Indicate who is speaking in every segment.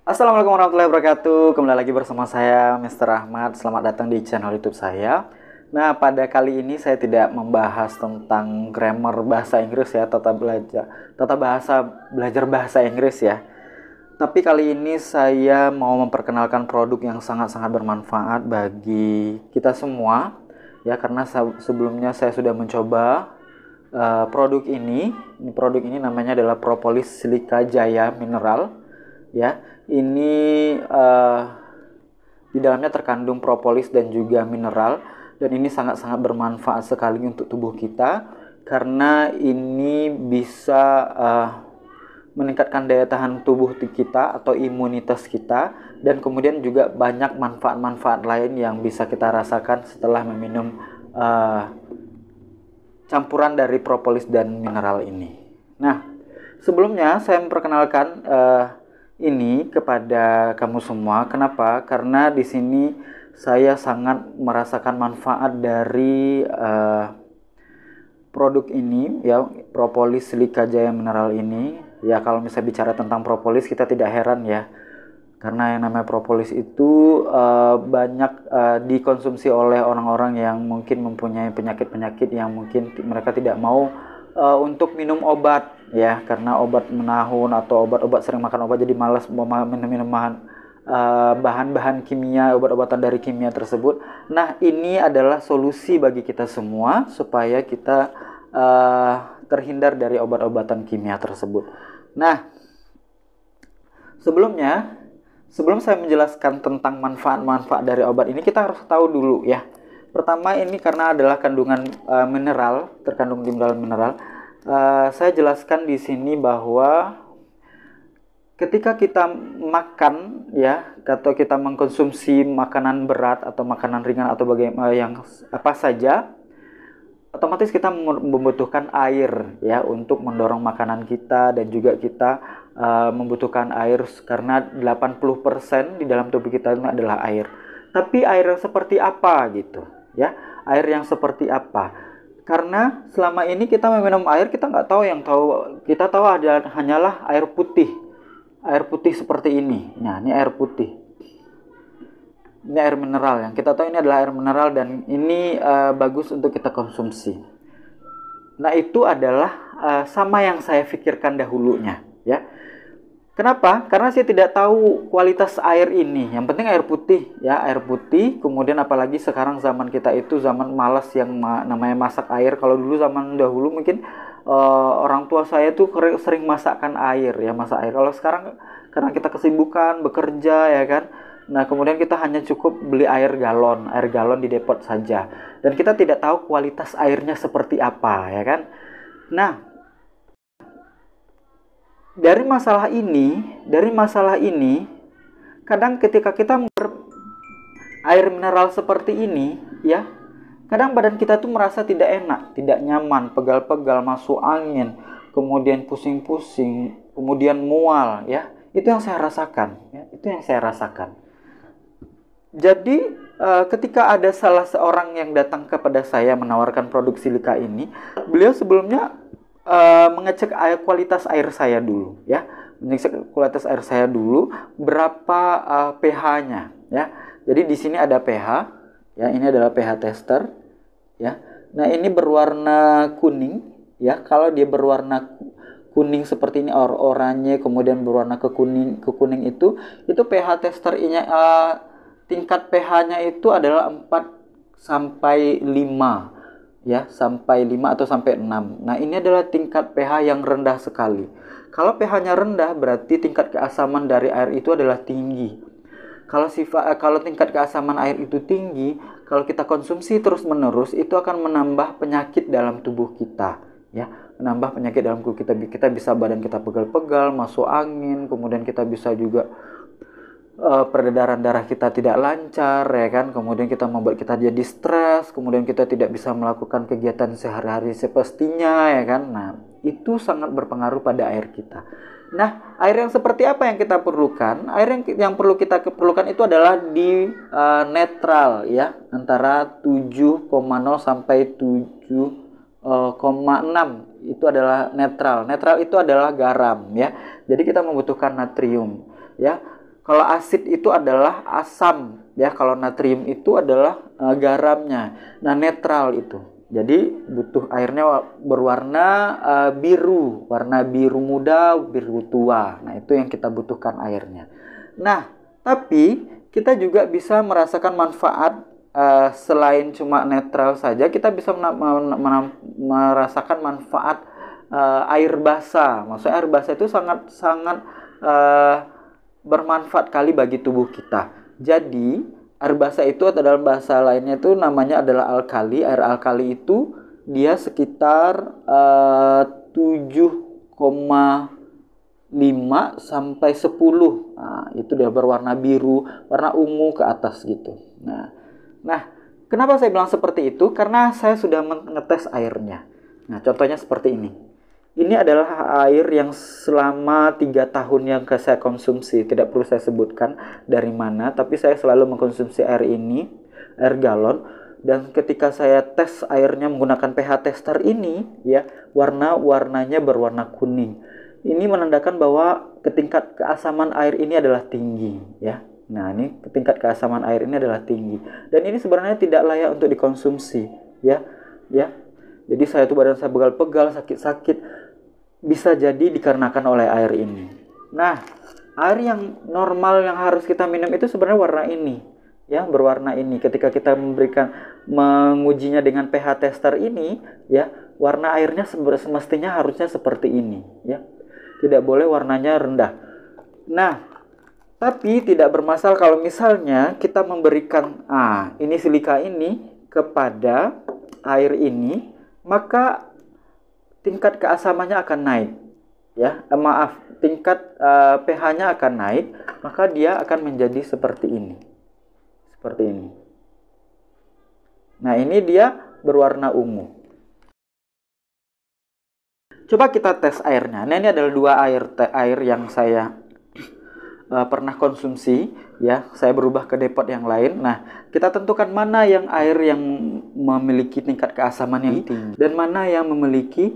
Speaker 1: Assalamualaikum warahmatullahi wabarakatuh Kembali lagi bersama saya Mr. Ahmad Selamat datang di channel youtube saya Nah pada kali ini saya tidak membahas tentang grammar bahasa Inggris ya Tata belajar tata bahasa belajar bahasa Inggris ya Tapi kali ini saya mau memperkenalkan produk yang sangat-sangat bermanfaat bagi kita semua Ya karena sebelumnya saya sudah mencoba uh, produk ini Ini produk ini namanya adalah Propolis Silika Jaya Mineral ya ini uh, di dalamnya terkandung propolis dan juga mineral dan ini sangat-sangat bermanfaat sekali untuk tubuh kita karena ini bisa uh, meningkatkan daya tahan tubuh kita atau imunitas kita dan kemudian juga banyak manfaat-manfaat lain yang bisa kita rasakan setelah meminum uh, campuran dari propolis dan mineral ini. Nah, sebelumnya saya memperkenalkan uh, ini kepada kamu semua. Kenapa? Karena di sini saya sangat merasakan manfaat dari uh, produk ini ya propolis silika jaya mineral ini ya kalau misalnya bicara tentang propolis kita tidak heran ya karena yang namanya propolis itu uh, banyak uh, dikonsumsi oleh orang-orang yang mungkin mempunyai penyakit-penyakit yang mungkin mereka tidak mau uh, untuk minum obat ya karena obat menahun atau obat-obat sering makan obat jadi malas minum-minum bahan eh, bahan-bahan kimia obat-obatan dari kimia tersebut. Nah ini adalah solusi bagi kita semua supaya kita uh, terhindar dari obat-obatan kimia tersebut. Nah sebelumnya sebelum saya menjelaskan tentang manfaat-manfaat dari obat ini kita harus tahu dulu ya Pertama ini karena adalah kandungan uh, mineral, terkandung di dalam mineral. Uh, saya jelaskan di sini bahwa ketika kita makan ya atau kita mengkonsumsi makanan berat atau makanan ringan atau bagaimana eh, yang apa saja otomatis kita membutuhkan air ya untuk mendorong makanan kita dan juga kita uh, membutuhkan air karena 80% di dalam tubuh kita itu adalah air. Tapi air seperti apa gitu? ya air yang seperti apa karena selama ini kita meminum air kita nggak tahu yang tahu kita tahu ada hanyalah air putih air putih seperti ini nah ini air putih ini air mineral yang kita tahu ini adalah air mineral dan ini uh, bagus untuk kita konsumsi nah itu adalah uh, sama yang saya pikirkan dahulunya Kenapa? Karena saya tidak tahu kualitas air ini. Yang penting air putih ya, air putih. Kemudian apalagi sekarang zaman kita itu zaman malas yang ma namanya masak air. Kalau dulu zaman dahulu mungkin uh, orang tua saya tuh sering masakkan air ya, masak air. Kalau sekarang karena kita kesibukan bekerja ya kan. Nah, kemudian kita hanya cukup beli air galon, air galon di depot saja. Dan kita tidak tahu kualitas airnya seperti apa, ya kan? Nah, dari masalah ini, dari masalah ini, kadang ketika kita air mineral seperti ini, ya, kadang badan kita tuh merasa tidak enak, tidak nyaman, pegal-pegal, masuk angin, kemudian pusing-pusing, kemudian mual, ya, itu yang saya rasakan, ya, itu yang saya rasakan. Jadi eh, ketika ada salah seorang yang datang kepada saya menawarkan produk silika ini, beliau sebelumnya Eh, mengecek air, kualitas air saya dulu ya mengecek kualitas air saya dulu berapa uh, pH-nya ya jadi di sini ada pH ya ini adalah pH tester ya nah ini berwarna kuning ya kalau dia berwarna kuning seperti ini or oranye kemudian berwarna kekuning kekuning itu itu pH tester ini uh, eh, tingkat pH-nya itu adalah 4 sampai 5 ya sampai 5 atau sampai 6. Nah, ini adalah tingkat pH yang rendah sekali. Kalau pH-nya rendah berarti tingkat keasaman dari air itu adalah tinggi. Kalau sifat eh, kalau tingkat keasaman air itu tinggi, kalau kita konsumsi terus-menerus itu akan menambah penyakit dalam tubuh kita, ya. Menambah penyakit dalam tubuh kita. Kita bisa badan kita pegal-pegal, masuk angin, kemudian kita bisa juga uh, peredaran darah kita tidak lancar ya kan kemudian kita membuat kita jadi stres kemudian kita tidak bisa melakukan kegiatan sehari-hari sepastinya ya kan nah itu sangat berpengaruh pada air kita nah air yang seperti apa yang kita perlukan air yang yang perlu kita perlukan itu adalah di uh, netral ya antara 7,0 sampai 7 eh, enam itu adalah netral. Netral itu adalah garam ya. Jadi kita membutuhkan natrium ya. Kalau asid itu adalah asam, ya. Kalau natrium itu adalah uh, garamnya. Nah, netral itu. Jadi butuh airnya berwarna uh, biru, warna biru muda, biru tua. Nah, itu yang kita butuhkan airnya. Nah, tapi kita juga bisa merasakan manfaat uh, selain cuma netral saja, kita bisa merasakan manfaat uh, air basah Maksudnya air basah itu sangat sangat uh, bermanfaat kali bagi tubuh kita. Jadi, air basah itu atau dalam bahasa lainnya itu namanya adalah alkali. Air alkali itu dia sekitar eh, uh, 7,5 sampai 10. Nah, itu dia berwarna biru, warna ungu ke atas gitu. Nah, nah kenapa saya bilang seperti itu? Karena saya sudah mengetes airnya. Nah, contohnya seperti ini ini adalah air yang selama tiga tahun yang saya konsumsi tidak perlu saya sebutkan dari mana tapi saya selalu mengkonsumsi air ini air galon dan ketika saya tes airnya menggunakan pH tester ini ya warna warnanya berwarna kuning ini menandakan bahwa ketingkat keasaman air ini adalah tinggi ya nah ini ketingkat keasaman air ini adalah tinggi dan ini sebenarnya tidak layak untuk dikonsumsi ya ya jadi saya itu badan saya pegal-pegal, sakit-sakit bisa jadi dikarenakan oleh air ini. Nah, air yang normal yang harus kita minum itu sebenarnya warna ini ya berwarna ini ketika kita memberikan mengujinya dengan pH tester ini ya warna airnya semestinya harusnya seperti ini ya tidak boleh warnanya rendah nah tapi tidak bermasalah kalau misalnya kita memberikan ah ini silika ini kepada air ini maka tingkat keasamannya akan naik ya eh, maaf tingkat eh, pH-nya akan naik maka dia akan menjadi seperti ini seperti ini nah ini dia berwarna ungu coba kita tes airnya nah ini adalah dua air air yang saya uh, pernah konsumsi ya saya berubah ke depot yang lain nah kita tentukan mana yang air yang memiliki tingkat keasaman yang tinggi dan mana yang memiliki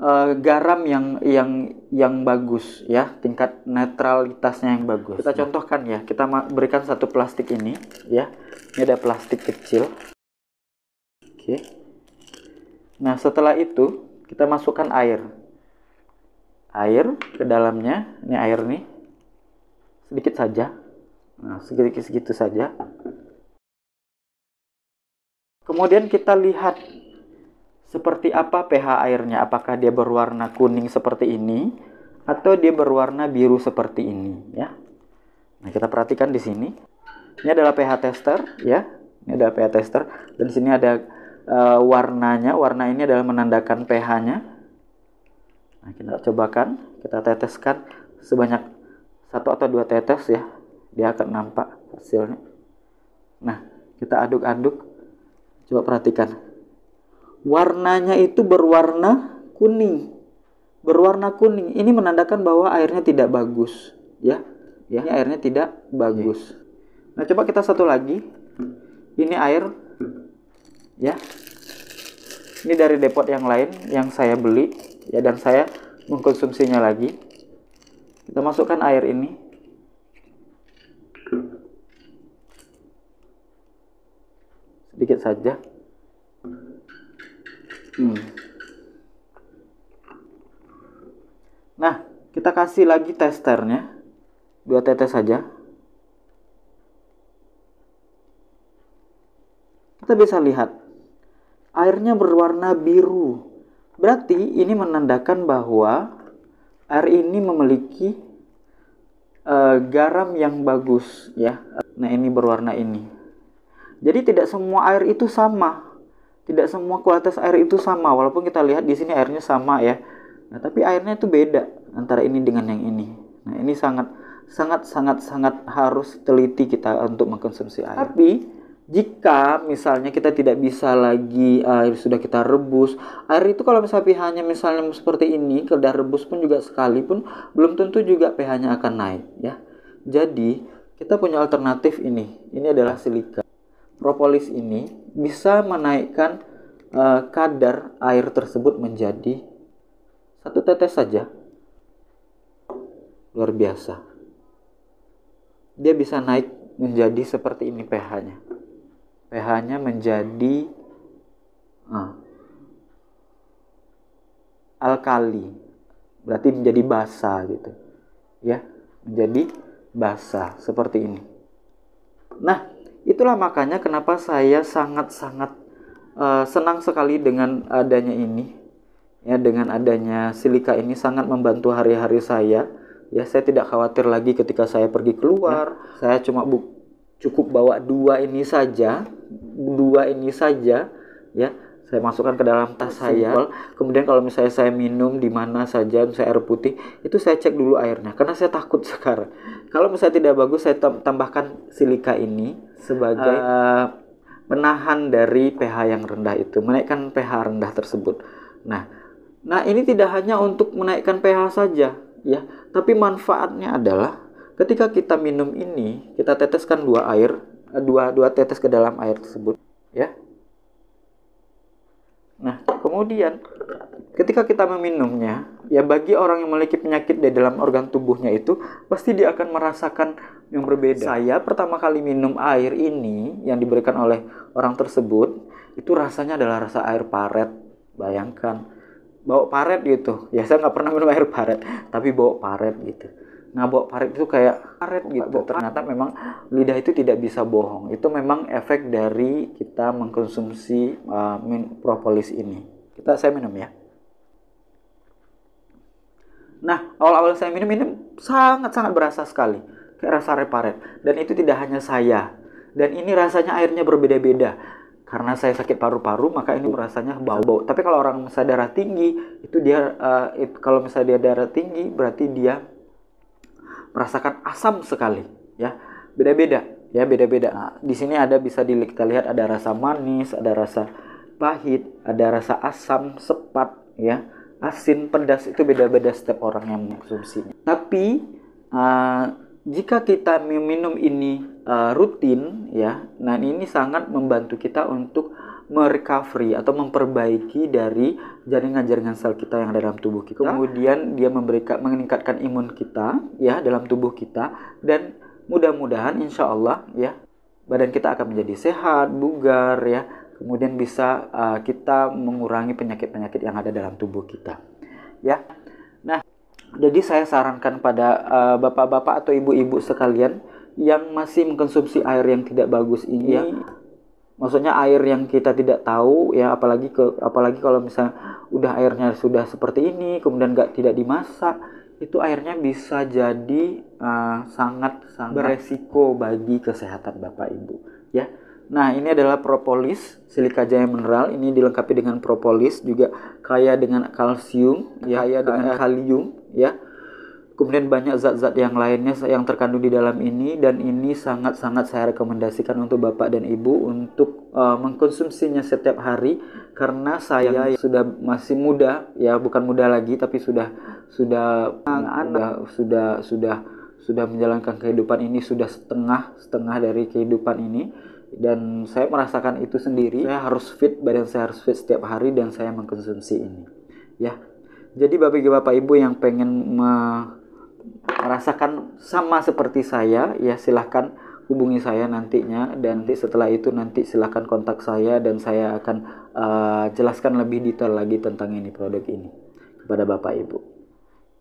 Speaker 1: uh, garam yang yang yang bagus ya tingkat netralitasnya yang bagus kita nah, contohkan ya kita berikan satu plastik ini ya ini ada plastik kecil oke nah setelah itu kita masukkan air air ke dalamnya ini air nih sedikit saja nah sedikit segitu saja kemudian kita lihat seperti apa pH airnya apakah dia berwarna kuning seperti ini atau dia berwarna biru seperti ini ya nah kita perhatikan di sini ini adalah pH tester ya ini adalah pH tester dan di sini ada uh, warnanya warna ini adalah menandakan pH-nya nah kita cobakan kita teteskan sebanyak satu atau dua tetes ya dia akan nampak hasilnya nah kita aduk-aduk coba perhatikan warnanya itu berwarna kuning berwarna kuning ini menandakan bahwa airnya tidak bagus ya ya ini airnya tidak bagus nah coba kita satu lagi ini air ya ini dari depot yang lain yang saya beli ya dan saya mengkonsumsinya lagi kita masukkan air ini. Sedikit saja. Hmm. Nah, kita kasih lagi testernya. Dua tetes saja. Kita bisa lihat airnya berwarna biru. Berarti ini menandakan bahwa air ini memiliki uh, garam yang bagus ya. Nah, ini berwarna ini. Jadi tidak semua air itu sama. Tidak semua kualitas air itu sama walaupun kita lihat di sini airnya sama ya. Nah, tapi airnya itu beda antara ini dengan yang ini. Nah, ini sangat sangat sangat sangat harus teliti kita untuk mengkonsumsi air. Tapi jika misalnya kita tidak bisa lagi eh, air sudah kita rebus air itu kalau misalnya pH-nya misalnya seperti ini kedah rebus pun juga sekalipun belum tentu juga pH-nya akan naik ya jadi kita punya alternatif ini ini adalah silika propolis ini bisa menaikkan uh, kadar air tersebut menjadi satu tetes saja luar biasa dia bisa naik menjadi seperti ini pH-nya pH-nya menjadi uh, alkali berarti menjadi basa gitu ya menjadi basa seperti ini nah itulah makanya kenapa saya sangat-sangat uh, senang sekali dengan adanya ini ya dengan adanya silika ini sangat membantu hari-hari saya ya saya tidak khawatir lagi ketika saya pergi keluar nah. saya cuma cukup bawa dua ini saja dua ini saja ya saya masukkan ke dalam tas saya. Kemudian kalau misalnya saya minum di mana saja, misalnya air putih, itu saya cek dulu airnya karena saya takut sekarang. Kalau misalnya tidak bagus, saya tambahkan silika ini sebagai uh, menahan dari pH yang rendah itu, menaikkan pH rendah tersebut. Nah, nah ini tidak hanya untuk menaikkan pH saja ya, tapi manfaatnya adalah ketika kita minum ini, kita teteskan dua air Eh, dua dua tetes ke dalam air tersebut ya nah kemudian ketika kita meminumnya ya bagi orang yang memiliki penyakit di dalam organ tubuhnya itu pasti dia akan merasakan yang berbeda saya pertama kali minum air ini yang diberikan oleh orang tersebut itu rasanya adalah rasa air paret bayangkan bawa paret gitu ya saya nggak pernah minum air paret tapi bawa paret gitu ngabok parit itu kayak karet gitu. Ngabok Ternyata memang lidah itu tidak bisa bohong. Itu memang efek dari kita mengkonsumsi uh, min propolis ini. Kita saya minum ya. Nah, awal-awal saya minum minum sangat-sangat berasa sekali. Kayak rasa reparet. Dan itu tidak hanya saya. Dan ini rasanya airnya berbeda-beda. Karena saya sakit paru-paru, maka ini rasanya bau-bau. Tapi kalau orang misalnya darah tinggi, itu dia uh, it, kalau misalnya dia darah tinggi, berarti dia merasakan asam sekali ya beda-beda ya beda-beda nah, di sini ada bisa kita lihat ada rasa manis ada rasa pahit ada rasa asam sepat ya asin pedas itu beda-beda setiap orang yang mengkonsumsinya tapi uh, jika kita minum ini uh, rutin ya nah ini sangat membantu kita untuk merecovery atau memperbaiki dari jaringan-jaringan sel kita yang ada dalam tubuh kita. Kemudian dia memberikan meningkatkan imun kita ya dalam tubuh kita dan mudah-mudahan insya Allah ya badan kita akan menjadi sehat, bugar ya. Kemudian bisa uh, kita mengurangi penyakit-penyakit yang ada dalam tubuh kita. Ya. Nah, jadi saya sarankan pada uh, bapak-bapak uh, atau ibu-ibu sekalian yang masih mengkonsumsi air yang tidak bagus ini ya maksudnya air yang kita tidak tahu ya apalagi ke apalagi kalau misalnya udah airnya sudah seperti ini kemudian nggak tidak dimasak itu airnya bisa jadi uh, sangat sangat beresiko bagi kesehatan bapak ibu ya nah ini adalah propolis silika jaya mineral ini dilengkapi dengan propolis juga kaya dengan kalsium ya kaya dengan kalium ya Kemudian banyak zat-zat yang lainnya yang terkandung di dalam ini dan ini sangat-sangat saya rekomendasikan untuk bapak dan ibu untuk uh, mengkonsumsinya setiap hari karena saya yang iya. sudah masih muda ya bukan muda lagi tapi sudah sudah anak sudah sudah sudah menjalankan kehidupan ini sudah setengah setengah dari kehidupan ini dan saya merasakan itu sendiri saya harus fit badan saya harus fit setiap hari dan saya mengkonsumsi ini ya jadi bagi bapak ibu yang pengen me merasakan sama seperti saya ya silahkan hubungi saya nantinya dan nanti setelah itu nanti silahkan kontak saya dan saya akan uh, jelaskan lebih detail lagi tentang ini produk ini kepada bapak ibu.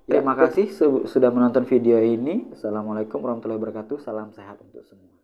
Speaker 1: Ya, terima kasih sudah menonton video ini. Assalamualaikum warahmatullahi wabarakatuh. Salam sehat untuk semua.